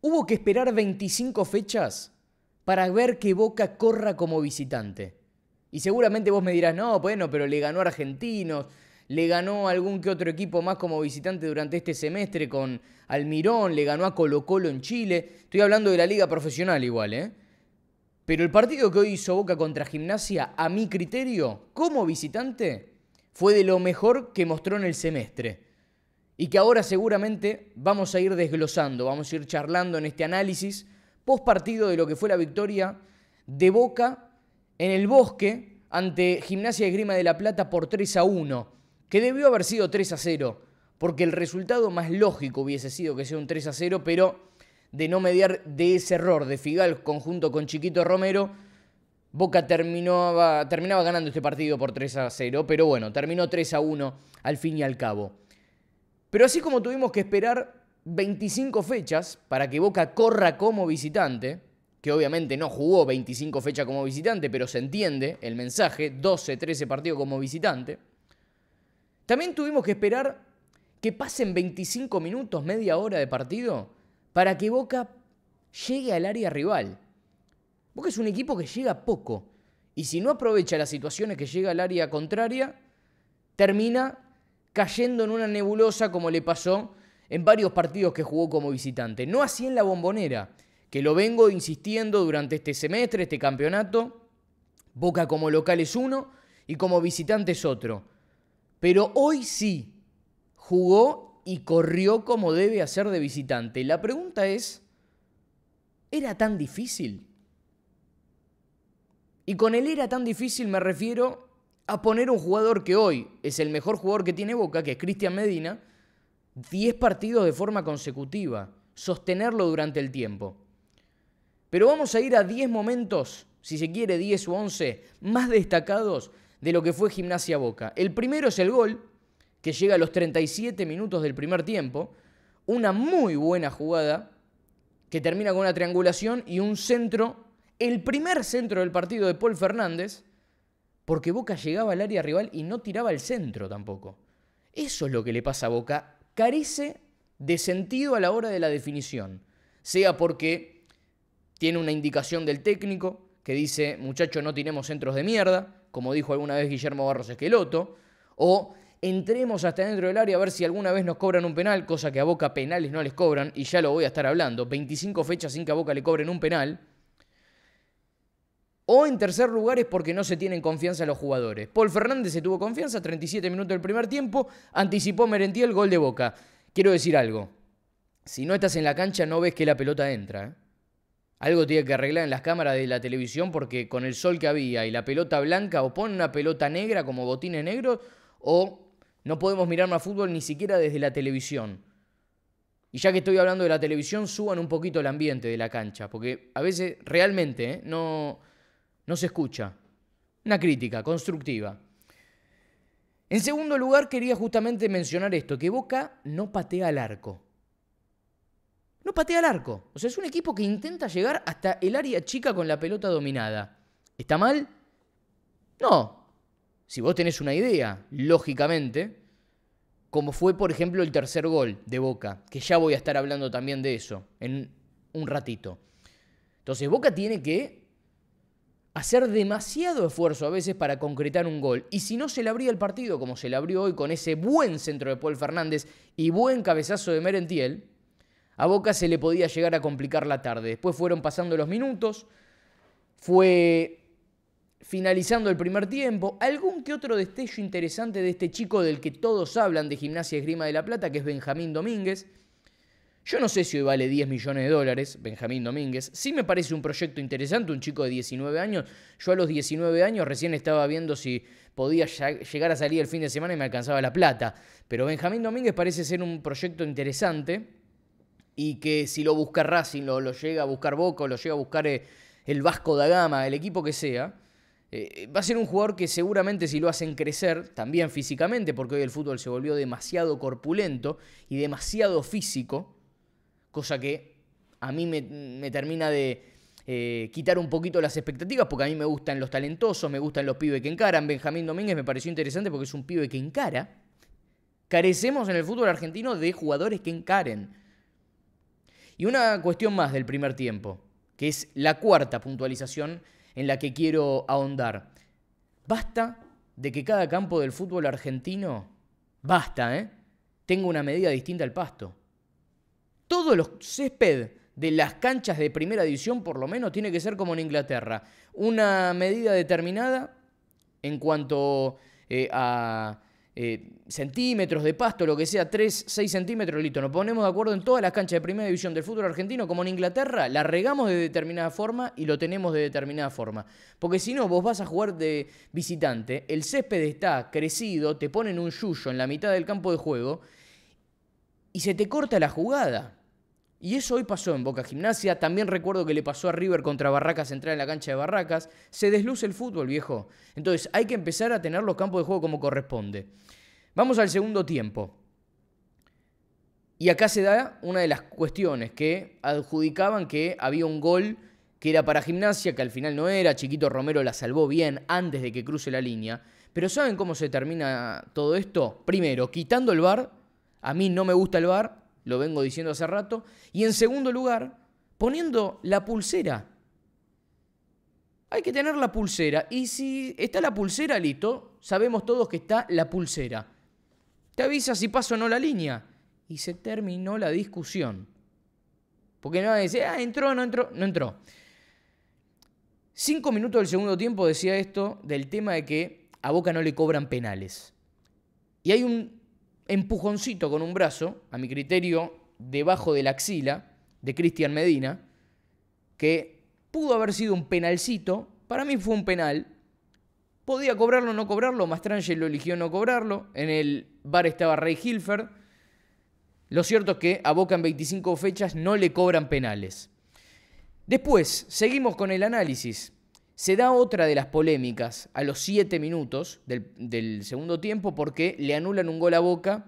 Hubo que esperar 25 fechas para ver que Boca corra como visitante. Y seguramente vos me dirás, no, bueno, pero le ganó a Argentinos, le ganó a algún que otro equipo más como visitante durante este semestre con Almirón, le ganó a Colo Colo en Chile. Estoy hablando de la liga profesional igual, ¿eh? Pero el partido que hoy hizo Boca contra Gimnasia, a mi criterio, como visitante, fue de lo mejor que mostró en el semestre y que ahora seguramente vamos a ir desglosando, vamos a ir charlando en este análisis post partido de lo que fue la victoria de Boca en el Bosque ante Gimnasia de Grima de la Plata por 3 a 1, que debió haber sido 3 a 0, porque el resultado más lógico hubiese sido que sea un 3 a 0, pero de no mediar de ese error de Figal conjunto con Chiquito Romero, Boca terminaba, terminaba ganando este partido por 3 a 0, pero bueno, terminó 3 a 1 al fin y al cabo. Pero así como tuvimos que esperar 25 fechas para que Boca corra como visitante, que obviamente no jugó 25 fechas como visitante, pero se entiende el mensaje, 12, 13 partidos como visitante, también tuvimos que esperar que pasen 25 minutos, media hora de partido, para que Boca llegue al área rival. Boca es un equipo que llega poco. Y si no aprovecha las situaciones que llega al área contraria, termina cayendo en una nebulosa como le pasó en varios partidos que jugó como visitante. No así en la bombonera, que lo vengo insistiendo durante este semestre, este campeonato. Boca como local es uno y como visitante es otro. Pero hoy sí jugó y corrió como debe hacer de visitante. La pregunta es, ¿era tan difícil? Y con el era tan difícil me refiero a poner un jugador que hoy es el mejor jugador que tiene Boca, que es Cristian Medina, 10 partidos de forma consecutiva, sostenerlo durante el tiempo. Pero vamos a ir a 10 momentos, si se quiere 10 o 11, más destacados de lo que fue Gimnasia Boca. El primero es el gol, que llega a los 37 minutos del primer tiempo, una muy buena jugada, que termina con una triangulación y un centro, el primer centro del partido de Paul Fernández, porque Boca llegaba al área rival y no tiraba al centro tampoco. Eso es lo que le pasa a Boca. Carece de sentido a la hora de la definición. Sea porque tiene una indicación del técnico que dice, muchachos, no tenemos centros de mierda, como dijo alguna vez Guillermo Barros Esqueloto, o entremos hasta dentro del área a ver si alguna vez nos cobran un penal, cosa que a Boca penales no les cobran, y ya lo voy a estar hablando, 25 fechas sin que a Boca le cobren un penal, o en tercer lugar es porque no se tienen confianza los jugadores. Paul Fernández se tuvo confianza, 37 minutos del primer tiempo, anticipó el gol de Boca. Quiero decir algo, si no estás en la cancha no ves que la pelota entra. ¿eh? Algo tiene que arreglar en las cámaras de la televisión porque con el sol que había y la pelota blanca o pon una pelota negra como botines negros o no podemos mirar más fútbol ni siquiera desde la televisión. Y ya que estoy hablando de la televisión, suban un poquito el ambiente de la cancha, porque a veces realmente ¿eh? no no se escucha. Una crítica constructiva. En segundo lugar, quería justamente mencionar esto, que Boca no patea al arco. No patea al arco. O sea, es un equipo que intenta llegar hasta el área chica con la pelota dominada. ¿Está mal? No. Si vos tenés una idea, lógicamente, como fue por ejemplo el tercer gol de Boca, que ya voy a estar hablando también de eso en un ratito. Entonces Boca tiene que hacer demasiado esfuerzo a veces para concretar un gol. Y si no se le abría el partido como se le abrió hoy con ese buen centro de Paul Fernández y buen cabezazo de Merentiel, a Boca se le podía llegar a complicar la tarde. Después fueron pasando los minutos, fue finalizando el primer tiempo, algún que otro destello interesante de este chico del que todos hablan de Gimnasia Esgrima de la Plata, que es Benjamín Domínguez, yo no sé si hoy vale 10 millones de dólares, Benjamín Domínguez. Sí me parece un proyecto interesante, un chico de 19 años. Yo a los 19 años recién estaba viendo si podía llegar a salir el fin de semana y me alcanzaba la plata. Pero Benjamín Domínguez parece ser un proyecto interesante y que si lo busca Racing, lo, llega a buscar Boca, lo llega a buscar eh, el Vasco da Gama, el equipo que sea, eh, va a ser un jugador que seguramente si lo hacen crecer, también físicamente, porque hoy el fútbol se volvió demasiado corpulento y demasiado físico, cosa que a mí me, termina de eh, quitar un poquito las expectativas, porque a mí me gustan los talentosos, me gustan los pibes que encaran. Benjamín Domínguez me pareció interesante porque es un pibe que encara. Carecemos en el fútbol argentino de jugadores que encaren. Y una cuestión más del primer tiempo, que es la cuarta puntualización en la que quiero ahondar. Basta de que cada campo del fútbol argentino, basta, ¿eh? Tenga una medida distinta al pasto. Todos los césped de las canchas de primera división, por lo menos, tiene que ser como en Inglaterra. Una medida determinada en cuanto eh, a eh, centímetros de pasto, lo que sea, 3, 6 centímetros, listo. Nos ponemos de acuerdo en todas las canchas de primera división del fútbol argentino, como en Inglaterra, la regamos de determinada forma y lo tenemos de determinada forma. Porque si no, vos vas a jugar de visitante, el césped está crecido, te ponen un yuyo en la mitad del campo de juego y se te corta la jugada. Y eso hoy pasó en Boca Gimnasia, también recuerdo que le pasó a River contra Barracas entrar en la cancha de Barracas, se desluce el fútbol, viejo. Entonces hay que empezar a tener los campos de juego como corresponde. Vamos al segundo tiempo. Y acá se da una de las cuestiones que adjudicaban que había un gol que era para gimnasia, que al final no era, Chiquito Romero la salvó bien antes de que cruce la línea. Pero ¿saben cómo se termina todo esto? Primero, quitando el bar, a mí no me gusta el bar, lo vengo diciendo hace rato. Y en segundo lugar, poniendo la pulsera. Hay que tener la pulsera. Y si está la pulsera, listo, sabemos todos que está la pulsera. Te avisa si paso o no la línea. Y se terminó la discusión. Porque no va a decir, ah, entró, no entró, no entró. Cinco minutos del segundo tiempo decía esto del tema de que a Boca no le cobran penales. Y hay un empujoncito con un brazo, a mi criterio, debajo de la axila de Cristian Medina, que pudo haber sido un penalcito, para mí fue un penal, podía cobrarlo o no cobrarlo, Mastrange lo eligió no cobrarlo, en el bar estaba Rey Hilfer, lo cierto es que a Boca en 25 fechas no le cobran penales. Después, seguimos con el análisis. Se da otra de las polémicas a los siete minutos del, del, segundo tiempo porque le anulan un gol a Boca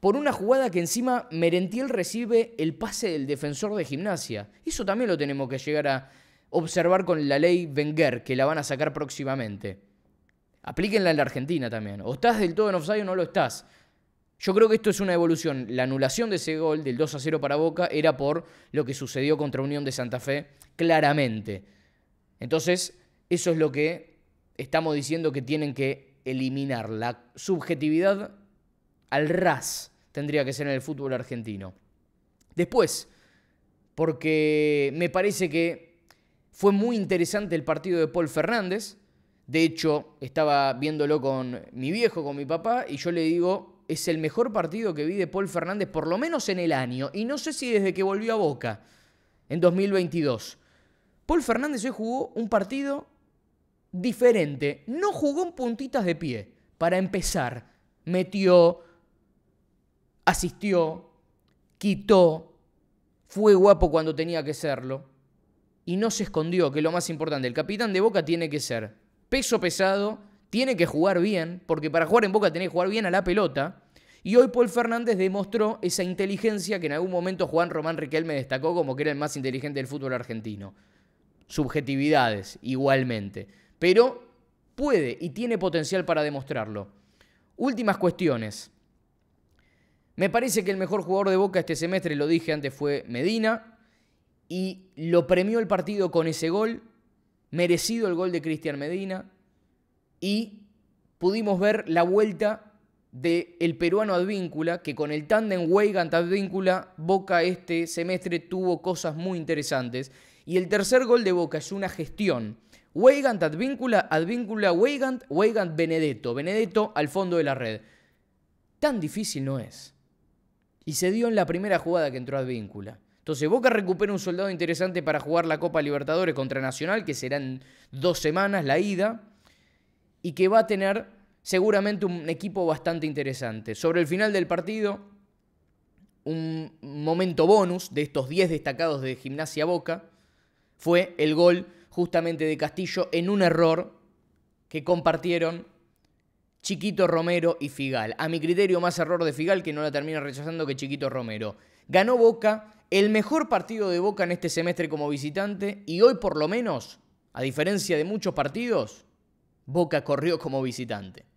por una jugada que encima Merentiel recibe el pase del defensor de gimnasia. Eso también lo tenemos que llegar a observar con la ley Wenger, que la van a sacar próximamente. Aplíquenla en la Argentina también. O estás del todo en offside o no lo estás. Yo creo que esto es una evolución. La anulación de ese gol del 2 a 0 para Boca era por lo que sucedió contra Unión de Santa Fe, claramente entonces, eso es lo que estamos diciendo que tienen que eliminar. La subjetividad al ras tendría que ser en el fútbol argentino. Después, porque me parece que fue muy interesante el partido de Paul Fernández. De hecho, estaba viéndolo con mi viejo, con mi papá, y yo le digo, es el mejor partido que vi de Paul Fernández, por lo menos en el año, y no sé si desde que volvió a Boca, en 2022. Paul Fernández hoy jugó un partido diferente. No jugó en puntitas de pie, para empezar. Metió, asistió, quitó, fue guapo cuando tenía que serlo. Y no se escondió, que es lo más importante. El capitán de Boca tiene que ser peso pesado, tiene que jugar bien, porque para jugar en Boca tiene que jugar bien a la pelota. Y hoy Paul Fernández demostró esa inteligencia que en algún momento Juan Román Riquelme destacó como que era el más inteligente del fútbol argentino subjetividades igualmente, pero puede y tiene potencial para demostrarlo. Últimas cuestiones. Me parece que el mejor jugador de Boca este semestre, lo dije antes, fue Medina y lo premió el partido con ese gol, merecido el gol de Cristian Medina y pudimos ver la vuelta del peruano Advíncula, que con el tandem Weigand Advíncula, Boca este semestre tuvo cosas muy interesantes y el tercer gol de Boca es una gestión. Weigand advíncula, advíncula Weigand, Weigand Benedetto, Benedetto al fondo de la red. Tan difícil no es. Y se dio en la primera jugada que entró Advíncula. Entonces Boca recupera un soldado interesante para jugar la Copa Libertadores contra Nacional, que será en dos semanas la ida, y que va a tener seguramente un equipo bastante interesante. Sobre el final del partido, un momento bonus de estos 10 destacados de Gimnasia Boca, fue el gol justamente de Castillo en un error que compartieron Chiquito Romero y Figal. A mi criterio, más error de Figal que no la termina rechazando que Chiquito Romero. Ganó Boca, el mejor partido de Boca en este semestre como visitante y hoy por lo menos, a diferencia de muchos partidos, Boca corrió como visitante.